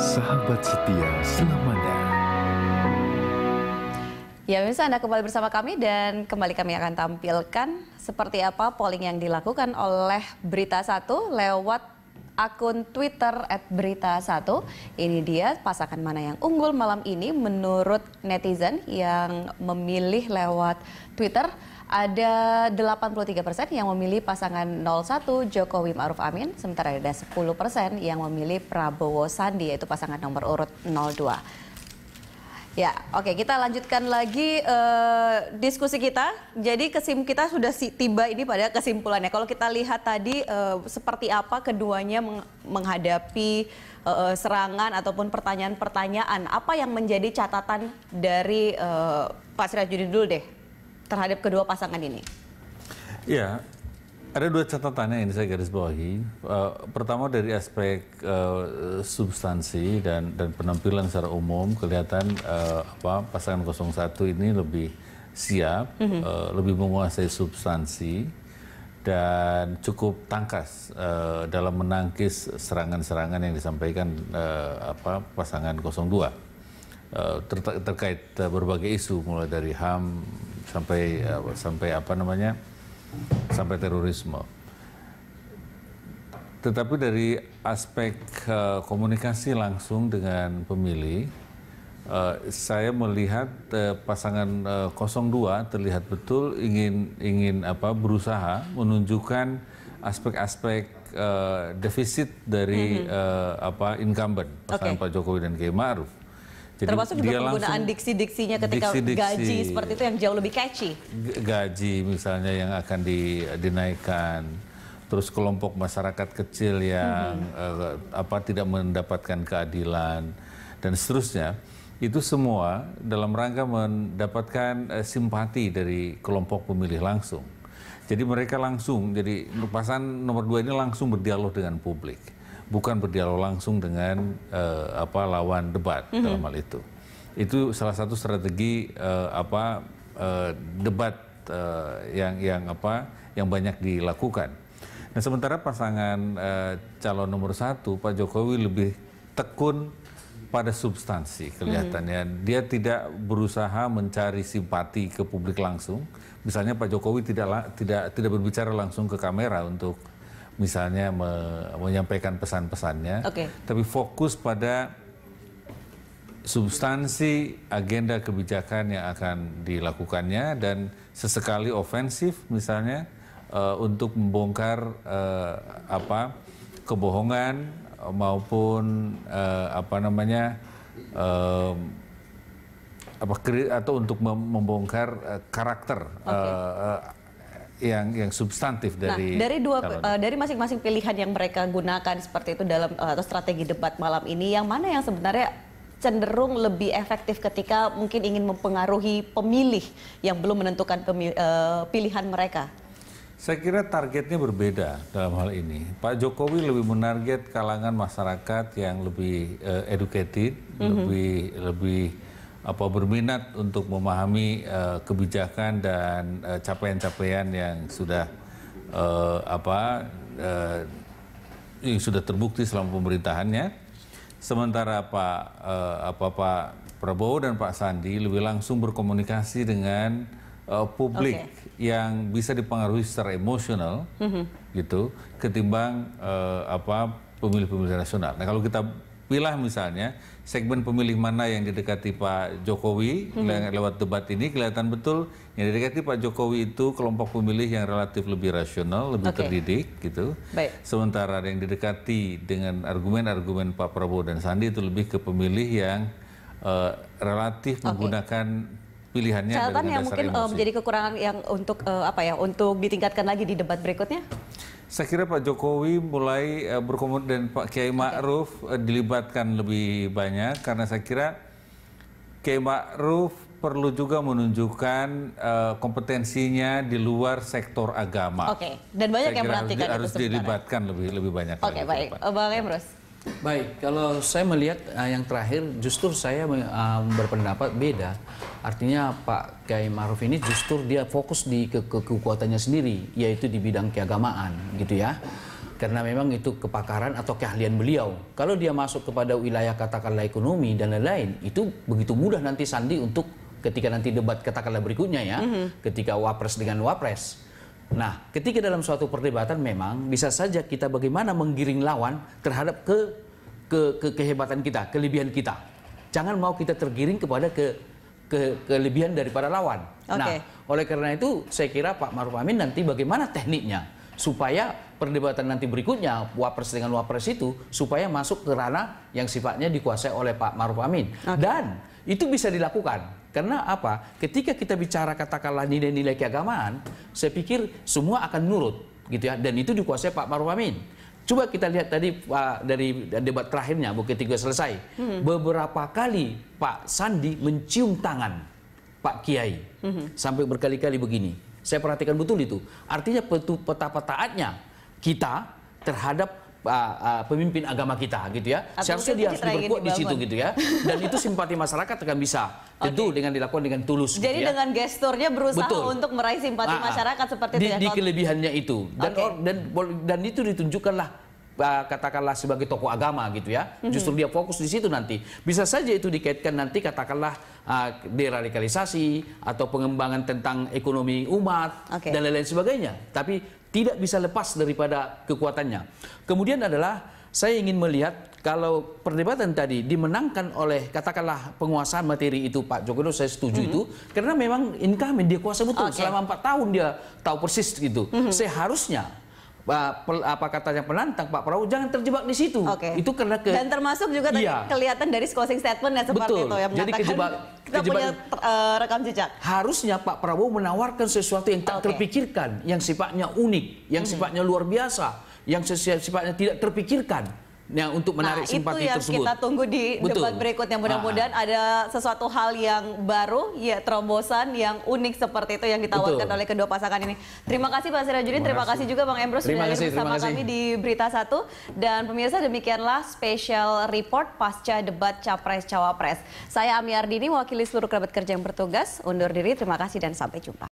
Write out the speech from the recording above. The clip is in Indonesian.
sahabat setia selamanya. Ya, bisa Anda kembali bersama kami dan kembali kami akan tampilkan seperti apa polling yang dilakukan oleh Berita 1 lewat akun Twitter at Berita 1. Ini dia pasangan mana yang unggul malam ini menurut netizen yang memilih lewat Twitter ada 83 persen yang memilih pasangan 01 Jokowi Ma'ruf Amin, sementara ada 10 persen yang memilih Prabowo Sandi, yaitu pasangan nomor urut 02. Ya, oke okay, kita lanjutkan lagi uh, diskusi kita. Jadi kesim kita sudah si, tiba ini pada kesimpulannya. Kalau kita lihat tadi uh, seperti apa keduanya meng menghadapi uh, serangan ataupun pertanyaan-pertanyaan, apa yang menjadi catatan dari uh, Pak Sirajudin dulu deh terhadap kedua pasangan ini? Ya, ada dua catatannya yang saya garis bawahi. Uh, eh, pertama dari aspek uh, substansi dan dan penampilan secara umum kelihatan uh, apa pasangan 01 ini lebih siap, mm -hmm. uh, lebih menguasai substansi dan cukup tangkas uh, dalam menangkis serangan-serangan yang disampaikan uh, apa pasangan 02 uh, ter terkait uh, berbagai isu mulai dari HAM sampai eh, sampai apa namanya sampai terorisme. Tetapi dari aspek uh, komunikasi langsung dengan pemilih, uh, saya melihat uh, pasangan uh, 02 terlihat betul ingin ingin apa berusaha menunjukkan aspek-aspek uh, defisit dari mm -hmm. uh, apa incumbent pasangan okay. Pak Jokowi dan Kiai Ma'ruf. Jadi Termasuk juga penggunaan diksi-diksinya ketika diksi -diksi. gaji seperti itu yang jauh lebih catchy. Gaji misalnya yang akan di, dinaikkan. Terus kelompok masyarakat kecil yang -hmm. uh, apa tidak mendapatkan keadilan dan seterusnya. Itu semua dalam rangka mendapatkan uh, simpati dari kelompok pemilih langsung. Jadi mereka langsung, jadi pasangan nomor dua ini langsung berdialog dengan publik bukan berdialog langsung dengan uh, apa lawan debat mm -hmm. dalam hal itu. Itu salah satu strategi uh, apa uh, debat uh, yang yang apa yang banyak dilakukan. Nah sementara pasangan uh, calon nomor satu Pak Jokowi lebih tekun pada substansi kelihatannya. Mm -hmm. Dia tidak berusaha mencari simpati ke publik langsung. Misalnya Pak Jokowi tidak tidak tidak berbicara langsung ke kamera untuk misalnya me menyampaikan pesan-pesannya, okay. tapi fokus pada substansi agenda kebijakan yang akan dilakukannya dan sesekali ofensif misalnya uh, untuk membongkar uh, apa kebohongan maupun uh, apa namanya uh, apa atau untuk membongkar uh, karakter okay yang yang substantif dari nah, dari dua uh, dari masing-masing pilihan yang mereka gunakan seperti itu dalam uh, strategi debat malam ini yang mana yang sebenarnya cenderung lebih efektif ketika mungkin ingin mempengaruhi pemilih yang belum menentukan pemilih, eh, uh, pilihan mereka. Saya kira targetnya berbeda dalam hal ini. Pak Jokowi lebih menarget kalangan masyarakat yang lebih uh, educated, mm -hmm. lebih lebih apa berminat untuk memahami uh, kebijakan dan eh, capaian-capaian uh, yang sudah uh, apa uh, yang sudah terbukti selama pemerintahannya sementara Pak uh, apa Pak Prabowo dan Pak Sandi lebih langsung berkomunikasi dengan uh, publik okay. yang bisa dipengaruhi secara emosional mm -hmm. gitu ketimbang uh, apa pemilih-pemilih nasional. Nah kalau kita pilah misalnya segmen pemilih mana yang didekati Pak Jokowi hmm. lewat debat ini kelihatan betul yang didekati Pak Jokowi itu kelompok pemilih yang relatif lebih rasional, lebih okay. terdidik gitu. Baik. Sementara yang didekati dengan argumen-argumen Pak Prabowo dan Sandi itu lebih ke pemilih yang uh, relatif okay. menggunakan pilihannya Catatan yang mungkin eh, emosi. menjadi kekurangan yang untuk uh, apa ya untuk ditingkatkan lagi di debat berikutnya. Saya kira Pak Jokowi mulai uh, eh, berkomunikasi dan Pak Kiai Ma'ruf okay. uh, eh, dilibatkan lebih banyak karena saya kira Kiai Ma'ruf perlu juga menunjukkan uh, kompetensinya di luar sektor agama. Oke, okay. dan banyak saya yang perhatikan harus, harus dilibatkan lebih lebih banyak. Oke, okay, baik. Bang Emrus. Baik, kalau saya melihat uh, yang terakhir justru saya uh, berpendapat beda Artinya Pak Kiai Maruf ini justru dia fokus di ke, ke kekuatannya sendiri, yaitu di bidang keagamaan, gitu ya. Karena memang itu kepakaran atau keahlian beliau. Kalau dia masuk kepada wilayah katakanlah ekonomi dan lain-lain, itu begitu mudah nanti Sandi untuk ketika nanti debat katakanlah berikutnya ya, mm -hmm. ketika wapres dengan wapres. Nah, ketika dalam suatu perdebatan memang bisa saja kita bagaimana menggiring lawan terhadap ke, ke, ke kehebatan kita, kelebihan kita. Jangan mau kita tergiring kepada ke ke kelebihan daripada lawan. Okay. Nah, oleh karena itu saya kira Pak Maruf Amin nanti bagaimana tekniknya supaya perdebatan nanti berikutnya wapres dengan wapres itu supaya masuk ke ranah yang sifatnya dikuasai oleh Pak Maruf Amin okay. dan itu bisa dilakukan karena apa ketika kita bicara katakanlah nilai-nilai keagamaan saya pikir semua akan nurut gitu ya dan itu dikuasai Pak Maruf Amin Coba kita lihat tadi Pak dari debat terakhirnya Bukit Tiga selesai. Hmm. Beberapa kali Pak Sandi mencium tangan Pak Kiai hmm. sampai berkali-kali begini. Saya perhatikan betul itu. Artinya petapa taatnya kita terhadap uh, uh, pemimpin agama kita gitu ya. Atau Seharusnya dia harus diperkuat di situ gitu ya. Dan itu simpati masyarakat akan bisa okay. dengan dilakukan dengan tulus. Jadi gitu ya. dengan gesturnya berusaha Betul. untuk meraih simpati uh, masyarakat seperti di, itu. Ya. Di kelebihannya itu dan okay. or, dan dan itu ditunjukkanlah uh, katakanlah sebagai tokoh agama gitu ya. Mhm. Justru dia fokus di situ nanti. Bisa saja itu dikaitkan nanti katakanlah uh, deradikalisasi atau pengembangan tentang ekonomi umat okay. dan lain-lain sebagainya. Tapi tidak bisa lepas daripada kekuatannya. Kemudian adalah saya ingin melihat kalau perdebatan tadi dimenangkan oleh katakanlah penguasaan materi itu Pak Jokowi saya setuju mm -hmm. itu karena memang incumbent dia kuasa betul okay. selama empat tahun dia tahu persis gitu. Mm -hmm. Seharusnya apa katanya penantang Pak Prabowo jangan terjebak di situ. Okay. Itu karena ke Dan termasuk juga iya. kelihatan dari closing statement ya seperti Betul. itu yang Jadi kejebak kita kejebak, punya uh, eh, rekam jejak. Harusnya Pak Prabowo menawarkan sesuatu yang tak okay. terpikirkan, yang sifatnya unik, yang mm -hmm. sifatnya luar biasa, yang sifatnya tidak terpikirkan. Nah, untuk menarik nah, simpati itu yang kita tunggu di Betul. debat berikutnya. Mudah-mudahan ah. ada sesuatu hal yang baru, ya terobosan yang unik seperti itu yang ditawarkan Betul. oleh kedua pasangan ini. Terima kasih Pak Sirajudin, terima, terima kasih juga Bang Embrus sudah hadir bersama kami di Berita Satu. Dan pemirsa demikianlah special report pasca debat Capres-Cawapres. Saya Ami Ardini, mewakili seluruh kerabat kerja yang bertugas, undur diri. Terima kasih dan sampai jumpa.